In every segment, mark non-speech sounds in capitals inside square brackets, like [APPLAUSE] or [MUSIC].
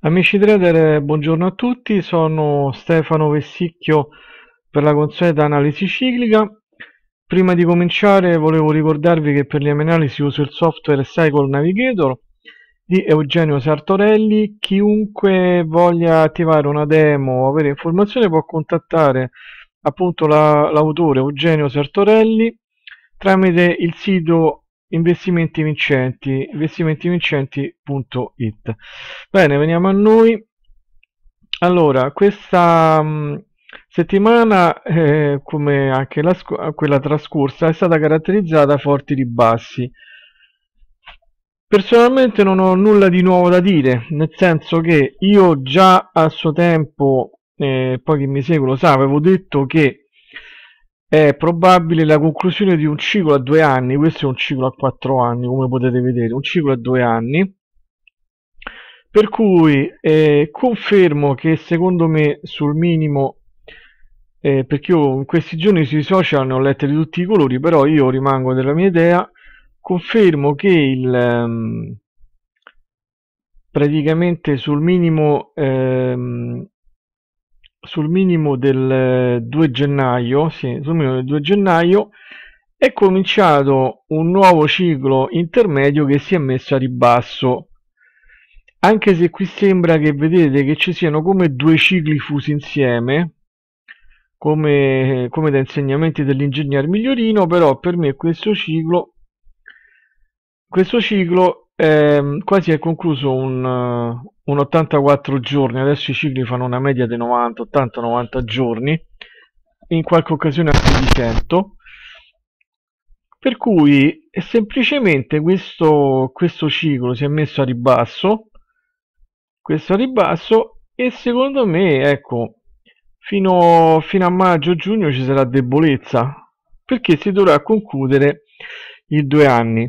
Amici trader, buongiorno a tutti, sono Stefano Vessicchio per la consueta analisi ciclica. Prima di cominciare volevo ricordarvi che per le analisi uso il software Cycle Navigator di Eugenio Sartorelli. Chiunque voglia attivare una demo o avere informazioni può contattare appunto l'autore la, Eugenio Sartorelli tramite il sito investimenti vincenti investimentivincenti.it bene veniamo a noi allora questa mm, settimana eh, come anche la, quella trascorsa è stata caratterizzata da forti ribassi personalmente non ho nulla di nuovo da dire nel senso che io già a suo tempo eh, poi chi mi segue lo sa avevo detto che è probabile la conclusione di un ciclo a due anni, questo è un ciclo a quattro anni come potete vedere, un ciclo a due anni, per cui eh, confermo che secondo me sul minimo, eh, perché io in questi giorni sui social ne ho lette di tutti i colori, però io rimango della mia idea, confermo che il... Ehm, praticamente sul minimo ehm, sul minimo del 2 eh, gennaio, sì, sul minimo del 2 gennaio è cominciato un nuovo ciclo intermedio che si è messo a ribasso. Anche se qui sembra che vedete che ci siano come due cicli fusi insieme, come, come da insegnamenti dell'ingegner Migliorino, però per me questo ciclo, questo ciclo eh, quasi è concluso un, eh, un, 84 giorni, adesso i cicli fanno una media di 90, 80, 90 giorni, in qualche occasione anche di 100. Per cui semplicemente questo, questo ciclo si è messo a ribasso, questo a ribasso e secondo me ecco fino, fino a maggio-giugno ci sarà debolezza perché si dovrà concludere i due anni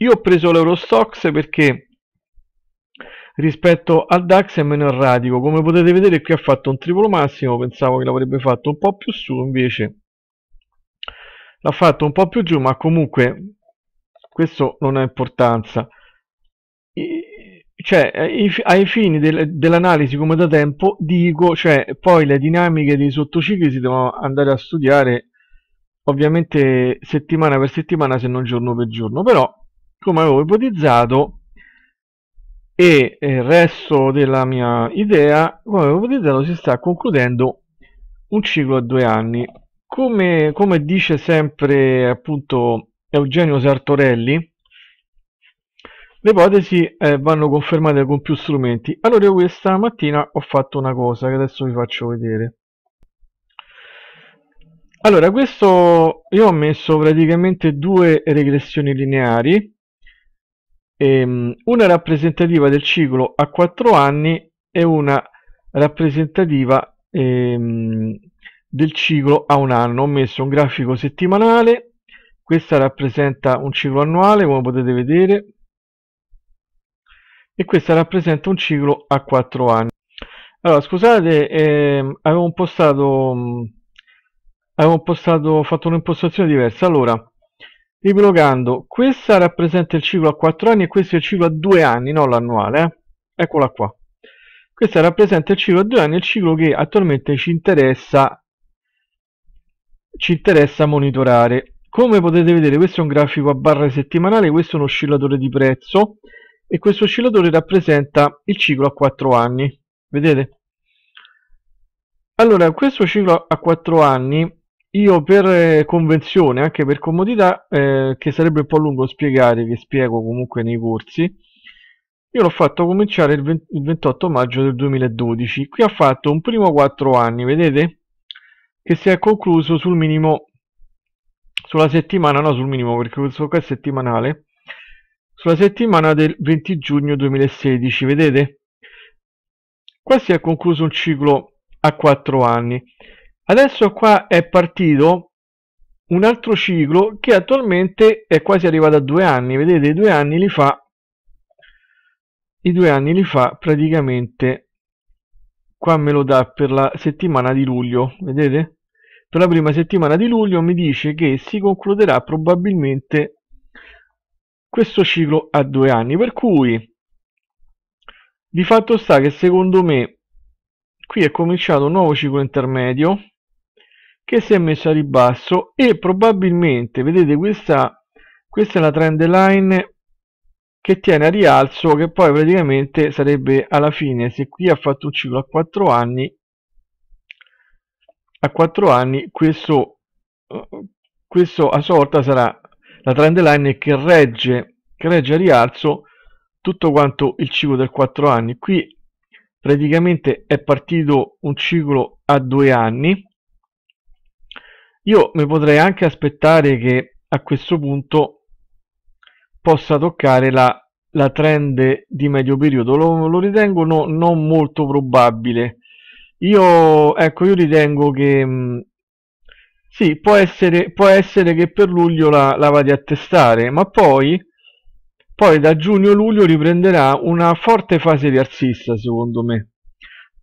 io ho preso l'Eurostox perché rispetto al DAX è meno erratico. Come potete vedere qui ha fatto un triplo massimo, pensavo che l'avrebbe fatto un po' più su, invece l'ha fatto un po' più giù, ma comunque questo non ha importanza. Cioè, ai fini del, dell'analisi come da tempo dico, cioè, poi le dinamiche dei sottocicli si devono andare a studiare ovviamente settimana per settimana se non giorno per giorno, però come avevo ipotizzato e eh, il resto della mia idea, come avevo ipotizzato, si sta concludendo un ciclo a due anni. Come, come dice sempre appunto Eugenio Sartorelli, le ipotesi eh, vanno confermate con più strumenti. Allora io questa mattina ho fatto una cosa che adesso vi faccio vedere. Allora, questo io ho messo praticamente due regressioni lineari ehm, una rappresentativa del ciclo a 4 anni e una rappresentativa ehm, del ciclo a un anno. Ho messo un grafico settimanale, questa rappresenta un ciclo annuale come potete vedere e questa rappresenta un ciclo a 4 anni. Allora, scusate, ehm, avevo impostato, avevo impostato, fatto un'impostazione diversa. Allora, Riepilogando, questa rappresenta il ciclo a 4 anni e questo è il ciclo a 2 anni, non l'annuale. Eh? Eccola qua. Questa rappresenta il ciclo a 2 anni, il ciclo che attualmente ci interessa, ci interessa monitorare. Come potete vedere, questo è un grafico a barre settimanali, questo è un oscillatore di prezzo e questo oscillatore rappresenta il ciclo a 4 anni. Vedete? Allora, questo ciclo a 4 anni io per eh, convenzione, anche per comodità, eh, che sarebbe un po' lungo spiegare, che spiego comunque nei corsi, io l'ho fatto cominciare il, 20, il 28 maggio del 2012. Qui ha fatto un primo 4 anni, vedete? Che si è concluso sul minimo, sulla settimana, no sul minimo perché questo qua è settimanale, sulla settimana del 20 giugno 2016, vedete? Qua si è concluso un ciclo a 4 anni. Adesso qua è partito un altro ciclo che attualmente è quasi arrivato a due anni, vedete i due anni li fa, i due anni li fa praticamente, qua me lo dà per la settimana di luglio, vedete? Per la prima settimana di luglio mi dice che si concluderà probabilmente questo ciclo a due anni, per cui di fatto sta che secondo me qui è cominciato un nuovo ciclo intermedio che si è messa a ribasso e probabilmente, vedete questa, questa è la trend line che tiene a rialzo che poi praticamente sarebbe alla fine se qui ha fatto un ciclo a 4 anni a 4 anni questo, questo a sorta sarà la trend line che regge, che regge a rialzo tutto quanto il ciclo del 4 anni qui praticamente è partito un ciclo a 2 anni io mi potrei anche aspettare che a questo punto possa toccare la, la trend di medio periodo, lo, lo ritengo no, non molto probabile. Io, ecco, io ritengo che mm, sì, può essere, può essere, che per luglio la, la vada a testare, ma poi, poi da giugno-luglio riprenderà una forte fase rialzista, secondo me.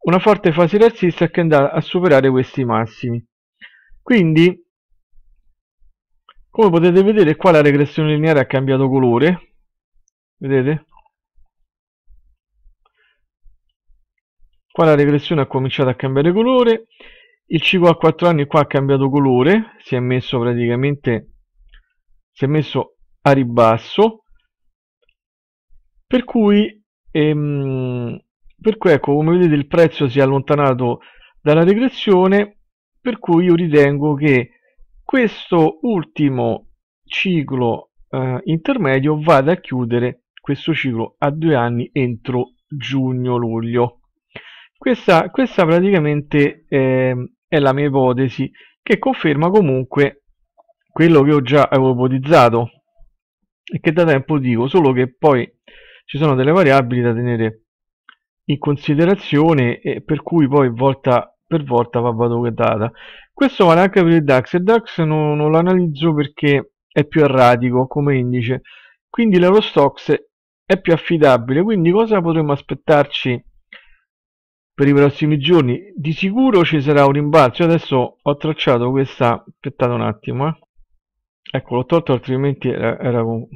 Una forte fase rialzista che andrà a superare questi massimi. Quindi, come potete vedere, qua la regressione lineare ha cambiato colore. Vedete? Qua la regressione ha cominciato a cambiare colore. Il ciclo a 4 anni qua ha cambiato colore, si è messo praticamente si è messo a ribasso. Per cui, ehm, per cui ecco, come vedete il prezzo si è allontanato dalla regressione per cui io ritengo che questo ultimo ciclo eh, intermedio vada a chiudere questo ciclo a due anni entro giugno-luglio. Questa, questa, praticamente eh, è la mia ipotesi che conferma comunque quello che ho già avevo ipotizzato e che da tempo dico, solo che poi ci sono delle variabili da tenere in considerazione e per cui poi volta per volta va valutata. Questo vale anche per il DAX, il DAX non, non lo analizzo perché è più erratico come indice, quindi l'Eurostox è più affidabile, quindi cosa potremmo aspettarci per i prossimi giorni? Di sicuro ci sarà un rimbalzo, adesso ho tracciato questa, aspettate un attimo, eh. ecco l'ho tolto altrimenti era, era con...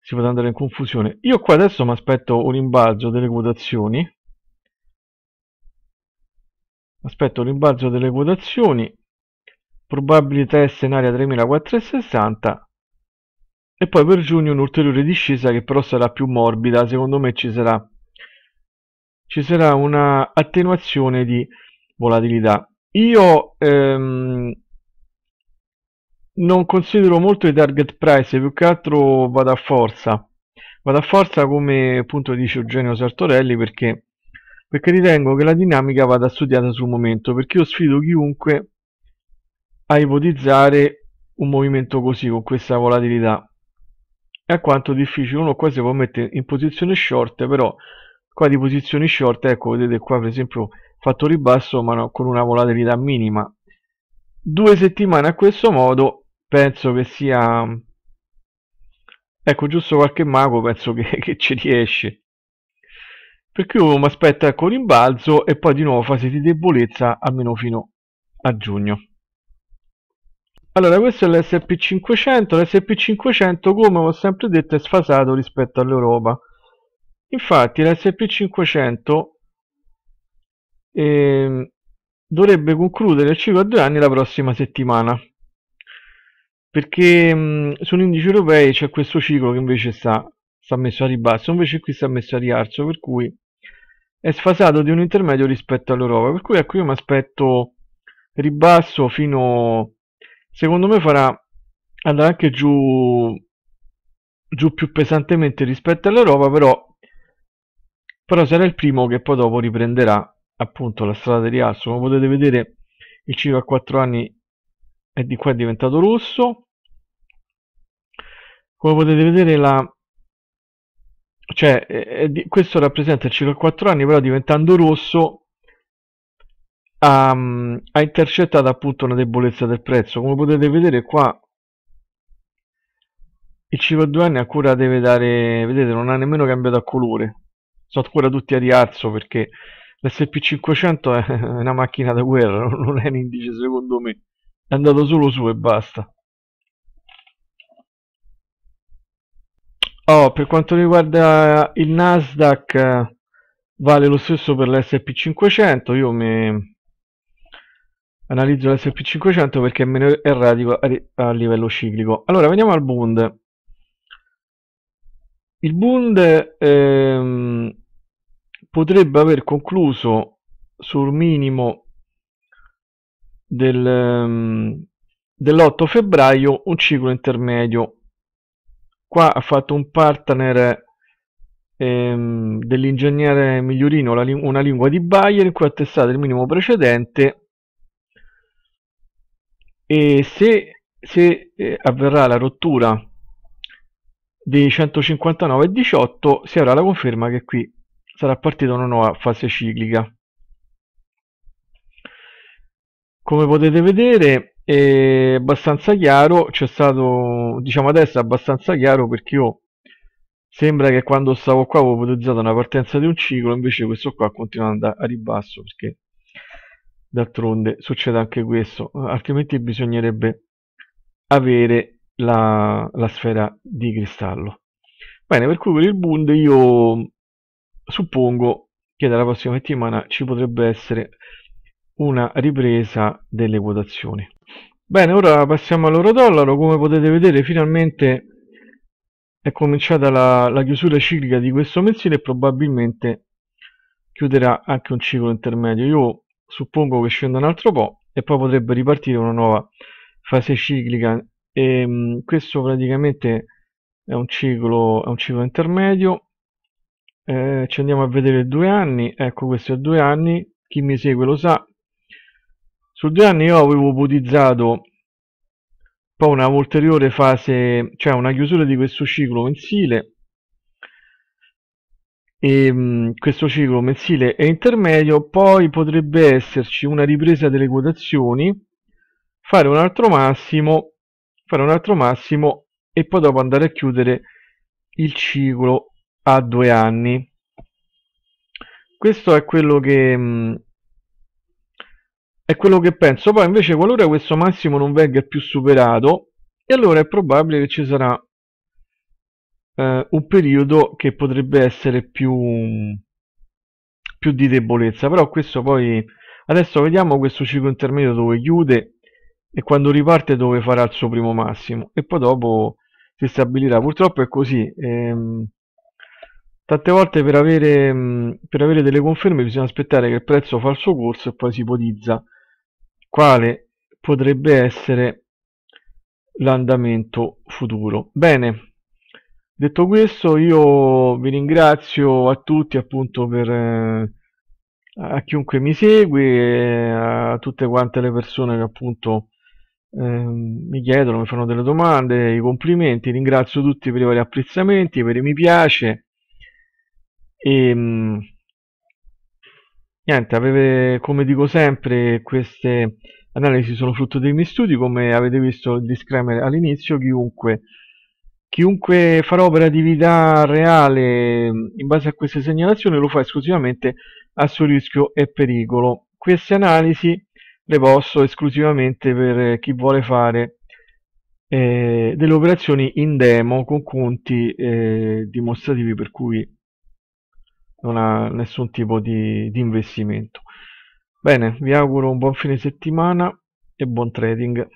si poteva andare in confusione. Io qua adesso mi aspetto un rimbalzo delle quotazioni, aspetto l'imbalzo delle quotazioni, probabili test in area 3460 e poi per giugno un'ulteriore discesa che però sarà più morbida, secondo me ci sarà, ci sarà una attenuazione di volatilità. Io ehm, non considero molto i target price, più che altro vado a forza. Vado a forza come appunto dice Eugenio Sartorelli perché perché ritengo che la dinamica vada studiata sul momento, perché io sfido chiunque a ipotizzare un movimento così, con questa volatilità. È quanto difficile, uno qua si può mettere in posizione short, però qua di posizioni short, ecco, vedete qua per esempio fatto ribasso, ma no, con una volatilità minima. Due settimane a questo modo, penso che sia... Ecco, giusto qualche mago penso che, [LAUGHS] che ci riesce perché mi aspetta con rimbalzo e poi di nuovo fase di debolezza almeno fino a giugno. Allora, questo è l'SP500, l'SP500 come ho sempre detto è sfasato rispetto all'Europa. Infatti l'SP500 eh, dovrebbe concludere il ciclo a due anni la prossima settimana, perché mh, mm, sull'indice europeo c'è questo ciclo che invece sta, sta messo a ribasso, invece qui sta messo a rialzo, per cui è sfasato di un intermedio rispetto all'Europa, per cui ecco io mi aspetto ribasso fino, secondo me farà, andare anche giù, giù più pesantemente rispetto all'Europa, però, però sarà il primo che poi dopo riprenderà appunto la strada di rialzo, come potete vedere il ciclo a 4 anni è di qua è diventato rosso, come potete vedere la cioè, eh, eh, di, questo rappresenta il ciclo 4 anni, però diventando rosso ha, mm, ha intercettato appunto una debolezza del prezzo. Come potete vedere qua il ciclo 2 anni ancora deve dare, vedete, non ha nemmeno cambiato a colore. Sono ancora tutti a rialzo perché l'SP500 è [LAUGHS] una macchina da guerra, non è un indice secondo me. È andato solo su e basta. Oh, per quanto riguarda il Nasdaq vale lo stesso per l'SP500, io mi analizzo l'SP500 perché è meno erratico a livello ciclico. Allora, veniamo al Bund. Il Bund ehm, potrebbe aver concluso sul minimo del, ehm, dell'8 febbraio un ciclo intermedio qua ha fatto un partner ehm, dell'ingegnere Migliorino la, una lingua di Bayer in cui ha testato il minimo precedente e se, se eh, avverrà la rottura dei 159 e 18 si avrà la conferma che qui sarà partita una nuova fase ciclica come potete vedere è abbastanza chiaro, c'è stato, diciamo adesso è abbastanza chiaro perché io sembra che quando stavo qua avevo ipotizzato una partenza di un ciclo, invece questo qua continua ad andare a ribasso perché d'altronde succede anche questo, altrimenti bisognerebbe avere la, la sfera di cristallo. Bene, per cui per il Bund io suppongo che dalla prossima settimana ci potrebbe essere una ripresa delle quotazioni. Bene, ora passiamo all'euro dollaro. Come potete vedere, finalmente è cominciata la, la chiusura ciclica di questo mensile e probabilmente chiuderà anche un ciclo intermedio. Io suppongo che scenda un altro po' e poi potrebbe ripartire una nuova fase ciclica. E, ehm, mh, questo praticamente è un ciclo, è un ciclo intermedio. Eh, ci andiamo a vedere due anni. Ecco, questo è due anni. Chi mi segue lo sa, su due anni io avevo ipotizzato poi una ulteriore fase, cioè una chiusura di questo ciclo mensile e, ehm, mh, questo ciclo mensile e intermedio, poi potrebbe esserci una ripresa delle quotazioni, fare un altro massimo, fare un altro massimo e poi dopo andare a chiudere il ciclo a due anni. Questo è quello che, mh, è quello che penso. Poi invece qualora questo massimo non venga più superato, e allora è probabile che ci sarà eh, un periodo che potrebbe essere più, più di debolezza. Però questo poi... Adesso vediamo questo ciclo intermedio dove chiude e quando riparte dove farà il suo primo massimo. E poi dopo si stabilirà. Purtroppo è così. Ehm, tante volte per avere, per avere delle conferme bisogna aspettare che il prezzo fa il suo corso e poi si ipotizza quale potrebbe essere l'andamento futuro. Bene, detto questo io vi ringrazio a tutti appunto per... Eh, a chiunque mi segue, eh, a tutte quante le persone che appunto eh, mi chiedono, mi fanno delle domande, i complimenti, ringrazio tutti per i vari apprezzamenti, per i mi piace e ehm, Niente, avete, come dico sempre, queste analisi sono frutto dei miei studi, come avete visto il disclaimer all'inizio, chiunque, chiunque farà operatività reale in base a queste segnalazioni lo fa esclusivamente a suo rischio e pericolo. Queste analisi le posso esclusivamente per chi vuole fare eh, delle operazioni in demo con conti eh, dimostrativi per cui non ha nessun tipo di, di investimento. Bene, vi auguro un buon fine settimana e buon trading.